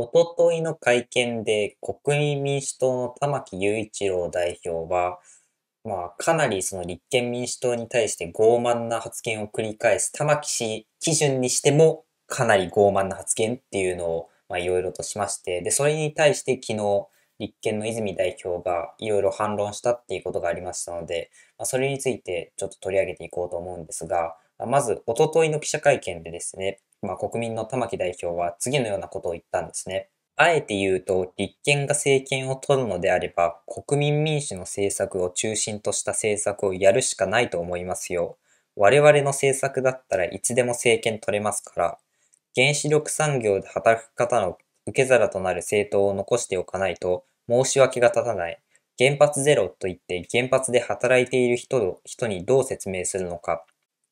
おとといの会見で国民民主党の玉木雄一郎代表は、まあ、かなりその立憲民主党に対して傲慢な発言を繰り返す玉木氏基準にしてもかなり傲慢な発言っていうのをいろいろとしまして、で、それに対して昨日、立憲の泉代表がいろいろ反論したっていうことがありましたので、まあ、それについてちょっと取り上げていこうと思うんですが、まず、おとといの記者会見でですね、まあ、国民の玉木代表は次のようなことを言ったんですね。あえて言うと、立憲が政権を取るのであれば、国民民主の政策を中心とした政策をやるしかないと思いますよ。我々の政策だったらいつでも政権取れますから、原子力産業で働く方の受け皿となる政党を残しておかないと申し訳が立たない。原発ゼロと言って原発で働いている人人にどう説明するのかっ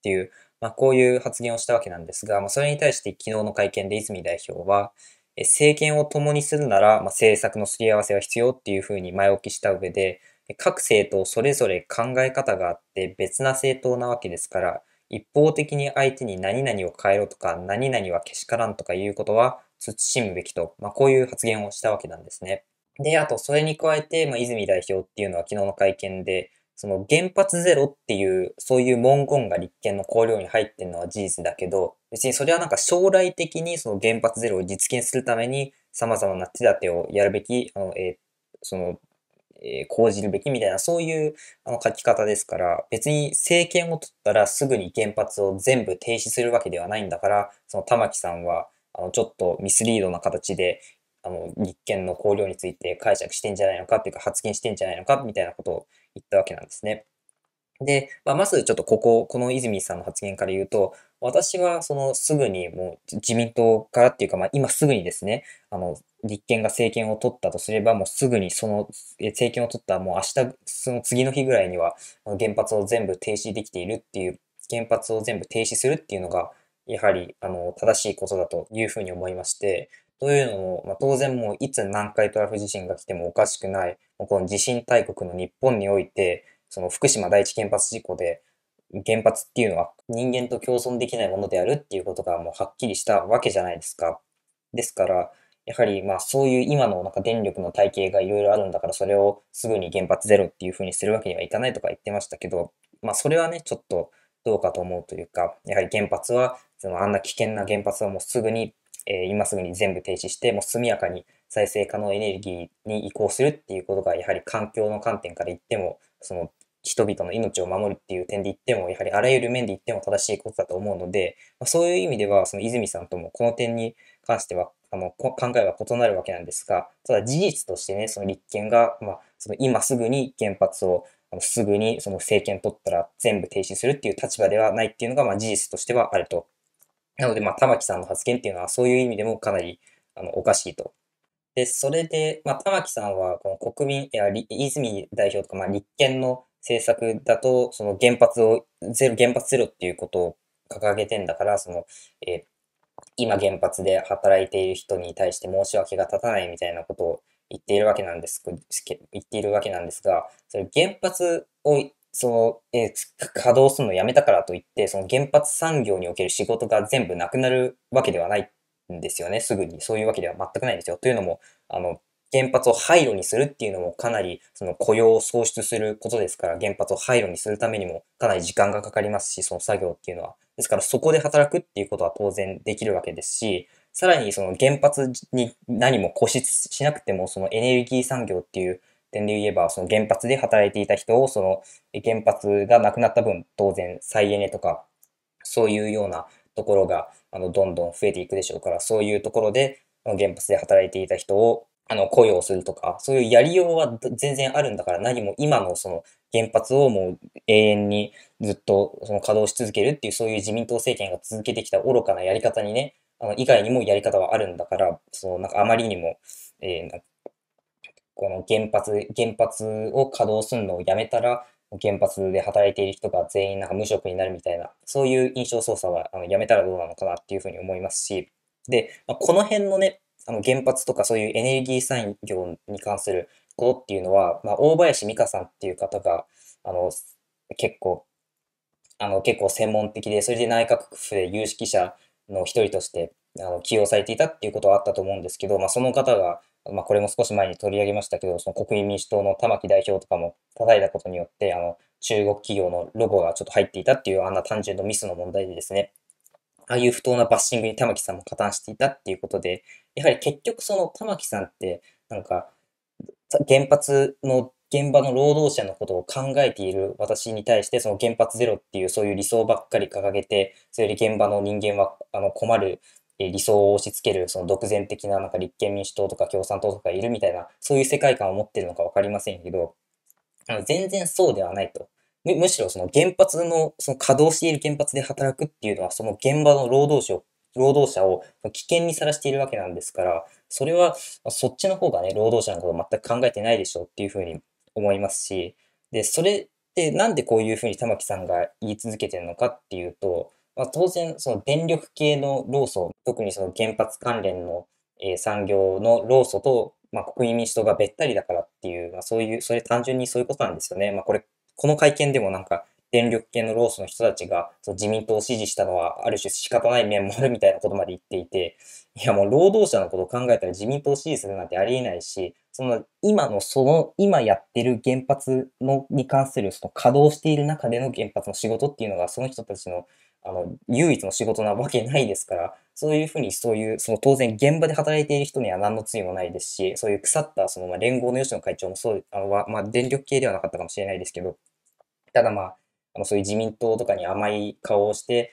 ていう、まあ、こういう発言をしたわけなんですが、まあ、それに対して昨日の会見で泉代表は、政権を共にするなら、まあ、政策のすり合わせは必要っていうふうに前置きした上で、各政党それぞれ考え方があって別な政党なわけですから、一方的に相手に何々を変えろとか、何々はけしからんとかいうことは慎むべきと、まあ、こういう発言をしたわけなんですね。で、あと、それに加えて、まあ、泉代表っていうのは昨日の会見で、その原発ゼロっていう、そういう文言が立憲の綱領に入ってるのは事実だけど、別にそれはなんか将来的にその原発ゼロを実現するために様々な手立てをやるべき、あの、えー、その、えー、講じるべきみたいな、そういうあの書き方ですから、別に政権を取ったらすぐに原発を全部停止するわけではないんだから、その玉木さんは、あの、ちょっとミスリードな形で、あの、立憲の綱領について解釈してんじゃないのかっていうか、発言してんじゃないのかみたいなことを言ったわけなんですね。で、まあ、まずちょっとここ、この泉さんの発言から言うと、私はそのすぐにもう自民党からっていうか、まあ、今すぐにですね、あの、立憲が政権を取ったとすれば、もうすぐにその政権を取ったもう明日、その次の日ぐらいには原発を全部停止できているっていう、原発を全部停止するっていうのが、やはりあの正しいことだというふうに思いまして、というのも、まあ、当然もういつ南海トラフ地震が来てもおかしくない、この地震大国の日本において、その福島第一原発事故で、原発っていうのは人間と共存できないものであるっていうことがもうはっきりしたわけじゃないですか。ですから、やはりまあそういう今のなんか電力の体系がいろいろあるんだからそれをすぐに原発ゼロっていうふうにするわけにはいかないとか言ってましたけど、まあそれはね、ちょっとどうかと思うというか、やはり原発は、そのあんな危険な原発はもうすぐにえー、今すぐに全部停止して、もう速やかに再生可能エネルギーに移行するっていうことが、やはり環境の観点から言っても、その人々の命を守るっていう点で言っても、やはりあらゆる面で言っても正しいことだと思うので、まあ、そういう意味では、その泉さんともこの点に関しては、あの考えは異なるわけなんですが、ただ事実としてね、その立憲が、まあ、その今すぐに原発をすぐにその政権取ったら全部停止するっていう立場ではないっていうのが、まあ、事実としてはあるとなので、まあ、玉木さんの発言っていうのは、そういう意味でもかなり、あの、おかしいと。で、それで、まあ、玉木さんは、この国民、いや、泉代表とか、まあ、立憲の政策だと、その原発を、ゼロ、原発ゼロっていうことを掲げてんだから、その、え今原発で働いている人に対して申し訳が立たないみたいなことを言っているわけなんです、言っているわけなんですが、それ原発をその、えー、稼働するのをやめたからといって、その原発産業における仕事が全部なくなるわけではないんですよね。すぐに。そういうわけでは全くないんですよ。というのも、あの、原発を廃炉にするっていうのもかなりその雇用を創出することですから原発を廃炉にするためにもかなり時間がかかりますしその作業っていうのはですからそこで働くっていうことは当然できるわけですしさらにその原発に何も固執しなくてもそのエネルギー産業っていう点で言えば、その原発で働いていた人を、その原発がなくなった分、当然再エネとか、そういうようなところが、あの、どんどん増えていくでしょうから、そういうところで、原発で働いていた人を、あの、雇用するとか、そういうやりようは全然あるんだから、何も今のその原発をもう永遠にずっとその稼働し続けるっていう、そういう自民党政権が続けてきた愚かなやり方にね、あの、以外にもやり方はあるんだから、その、なんかあまりにも、えー、この原発、原発を稼働するのをやめたら、原発で働いている人が全員なんか無職になるみたいな、そういう印象操作はあのやめたらどうなのかなっていうふうに思いますし、で、まあ、この辺のね、あの原発とかそういうエネルギー産業に関することっていうのは、まあ、大林美香さんっていう方が、あの、結構、あの、結構専門的で、それで内閣府で有識者の一人として、あの、起用されていたっていうことはあったと思うんですけど、まあ、その方が、まあ、これも少し前に取り上げましたけど、その国民民主党の玉木代表とかも叩いたことによって、あの、中国企業のロゴがちょっと入っていたっていう、あんな単純なミスの問題でですね、ああいう不当なバッシングに玉木さんも加担していたっていうことで、やはり結局その玉木さんって、なんか、原発の現場の労働者のことを考えている私に対して、その原発ゼロっていうそういう理想ばっかり掲げて、それより現場の人間はあの困る理想を押し付ける、その独善的な、なんか立憲民主党とか共産党とかいるみたいな、そういう世界観を持ってるのかわかりませんけど、全然そうではないと。むむしろその原発の、その稼働している原発で働くっていうのは、その現場の労働者を、労働者を危険にさらしているわけなんですから、それはそっちの方がね、労働者のことを全く考えてないでしょっていうふうに思いますし、で、それってなんでこういうふうに玉木さんが言い続けてるのかっていうと、まあ、当然、その電力系の労組、特にその原発関連の、えー、産業の労組と、まあ、国民民主党がべったりだからっていう、まあ、そういう、それ単純にそういうことなんですよね。まあ、これ、この会見でもなんか、電力系の労組の人たちがその自民党を支持したのはある種仕方ない面もあるみたいなことまで言っていて、いやもう労働者のことを考えたら自民党を支持するなんてありえないし、その今のその今やってる原発のに関するその稼働している中での原発の仕事っていうのがその人たちのあの唯一の仕事なわけないですから、そういうふうにそういう、その当然現場で働いている人には何の罪もないですし、そういう腐ったそのま連合の吉野会長もそう、あのまあ、電力系ではなかったかもしれないですけど、ただまあ、あのそういう自民党とかに甘い顔をして、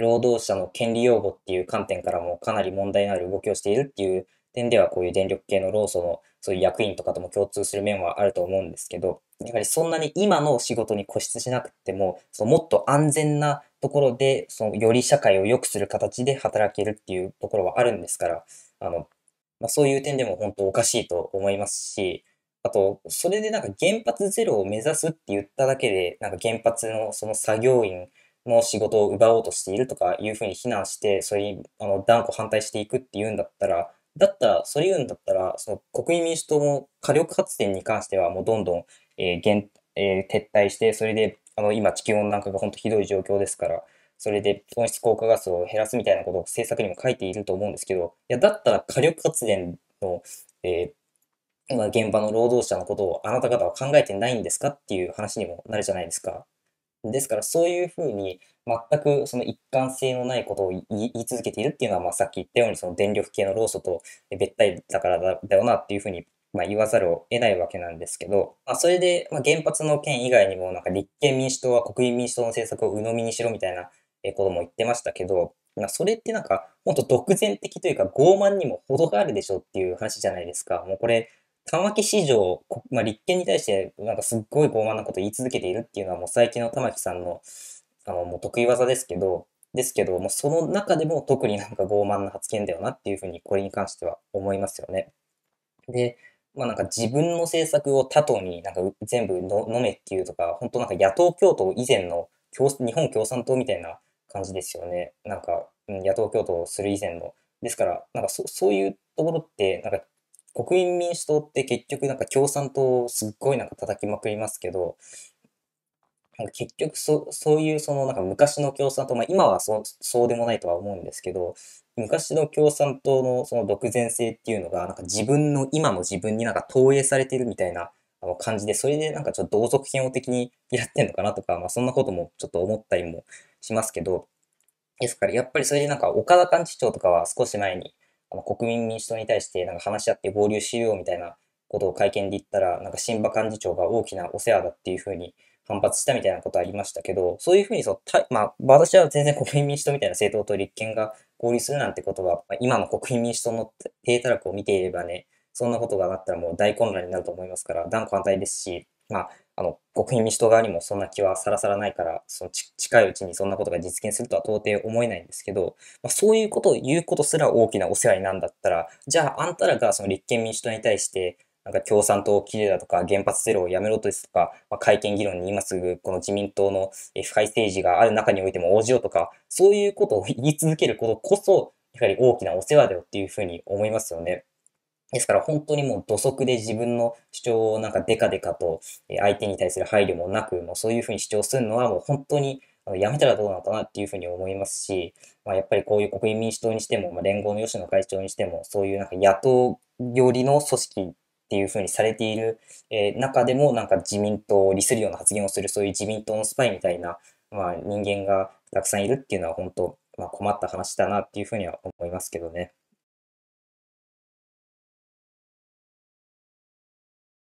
労働者の権利擁護っていう観点からもかなり問題のある動きをしているっていう点ではこういう電力系の労組のそういう役員とかとも共通する面はあると思うんですけどやはりそんなに今の仕事に固執しなくてもそのもっと安全なところでそのより社会を良くする形で働けるっていうところはあるんですからあの、まあ、そういう点でも本当おかしいと思いますしあと、それでなんか原発ゼロを目指すって言っただけで、なんか原発のその作業員の仕事を奪おうとしているとかいうふうに非難して、それにあの断固反対していくっていうんだったら、だったら、それ言うんだったら、その国民民主党の火力発電に関してはもうどんどん、えー減えー、撤退して、それであの今地球温暖化が本当ひどい状況ですから、それで温室効果ガスを減らすみたいなことを政策にも書いていると思うんですけど、いや、だったら火力発電の、えー現場の労働者のことをあなた方は考えてないんですかっていう話にもなるじゃないですか。ですからそういうふうに全くその一貫性のないことを言い続けているっていうのは、まあ、さっき言ったようにその電力系の労組とべったりだからだだよなっていうふうにまあ、言わざるを得ないわけなんですけど、まあ、それで、まあ、原発の件以外にも、なんか立憲民主党は国民民主党の政策を鵜呑みにしろみたいなことも言ってましたけど、まあ、それってなんか、もっと独善的というか傲慢にも程があるでしょうっていう話じゃないですか。もうこれ、緩和期市場、まあ、立憲に対して、なんかすっごい傲慢なこと言い続けているっていうのは、もう最近の玉木さんの、あの、もう得意技ですけど、ですけど、もうその中でも特になんか傲慢な発言だよなっていうふうに、これに関しては思いますよね。で、まあなんか自分の政策を他党になんか全部の飲めっていうとか、本当なんか野党共闘以前の日本共産党みたいな感じですよね。なんか、野党共闘する以前の。ですから、なんかそそういうところって、なんか国民民主党って結局なんか共産党をすっごいなんか叩きまくりますけど、結局そそういうそのなんか昔の共産党、まあ、今はそそうでもないとは思うんですけど昔の共産党のその独善性っていうのがなんか自分の今の自分になんか投影されてるみたいなあの感じでそれでなんかちょっと同族嫌悪的にやってんのかなとか、まあ、そんなこともちょっと思ったりもしますけどですからやっぱりそれでなんか岡田幹事長とかは少し前に国民民主党に対してなんか話し合って合流しようみたいなことを会見で言ったら、なんか新馬幹事長が大きなお世話だっていうふうに反発したみたいなことありましたけど、そういうふうにそう、まあ、私は全然国民民主党みたいな政党と立憲が合流するなんてことは、まあ、今の国民民主党の低たらくを見ていればね、そんなことがあったらもう大混乱になると思いますから、断固反対ですし、まあ、あの、国民民主党側にもそんな気はさらさらないから、その近いうちにそんなことが実現するとは到底思えないんですけど、まあ、そういうことを言うことすら大きなお世話になんだったら、じゃああんたらがその立憲民主党に対して、なんか共産党を切れだとか原発ゼロをやめろとですとか、まあ、改憲議論に今すぐこの自民党の不快政治がある中においても応じようとか、そういうことを言い続けることこそ、やはり大きなお世話だよっていうふうに思いますよね。ですから本当にもう土足で自分の主張をなんかデカデカと相手に対する配慮もなく、もうそういうふうに主張するのはもう本当にやめたらどうなのかなっていうふうに思いますし、まあ、やっぱりこういう国民民主党にしても、まあ、連合の吉野会長にしても、そういうなんか野党寄りの組織っていうふうにされている、え中でもなんか自民党を利するような発言をする、そういう自民党のスパイみたいな、まあ、人間がたくさんいるっていうのは本当、まあ、困った話だなっていうふうには思いますけどね。